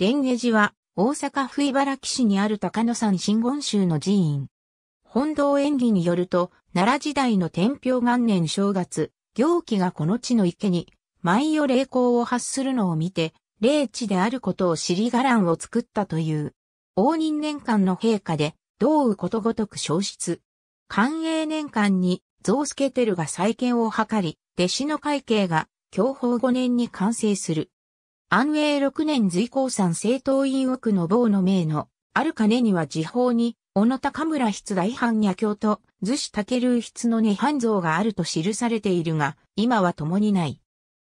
蓮華寺は、大阪府茨木市にある高野山真言宗の寺院。本堂演技によると、奈良時代の天平元年正月、行基がこの地の池に、毎夜霊光を発するのを見て、霊地であることを知り伽藍を作ったという。応仁年間の陛下で、同うことごとく消失。寛永年間に、増助テルが再建を図り、弟子の会計が、享保5年に完成する。安永6年随行山政党院奥の某の名の、ある金には時報に、小野高村筆大藩野教と、図子竹流筆の涅槃像があると記されているが、今は共にない。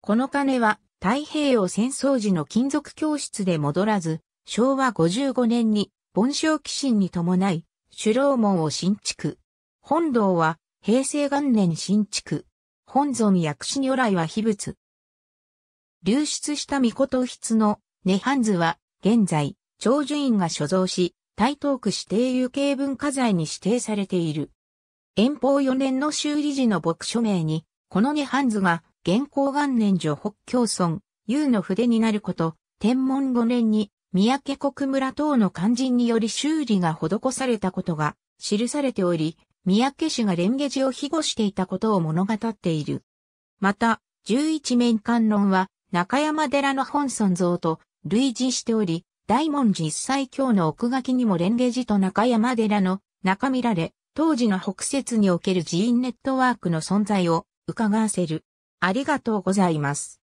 この金は、太平洋戦争時の金属教室で戻らず、昭和55年に、盆昇寄進に伴い、首老門を新築。本堂は、平成元年新築。本尊薬師如来は秘仏。流出した御女筆のネハンズは、現在、長寿院が所蔵し、台東区指定有形文化財に指定されている。遠方4年の修理時の牧署名に、このネハンズが、現行元年女北京村、優の筆になること、天文5年に、三宅国村等の肝心により修理が施されたことが記されており、三宅氏が蓮華寺を庇護していたことを物語っている。また、十一面観論は、中山寺の本尊像と類似しており、大門実際教の奥書きにも蓮華寺と中山寺の中見られ、当時の北節における寺院ネットワークの存在を伺わせる。ありがとうございます。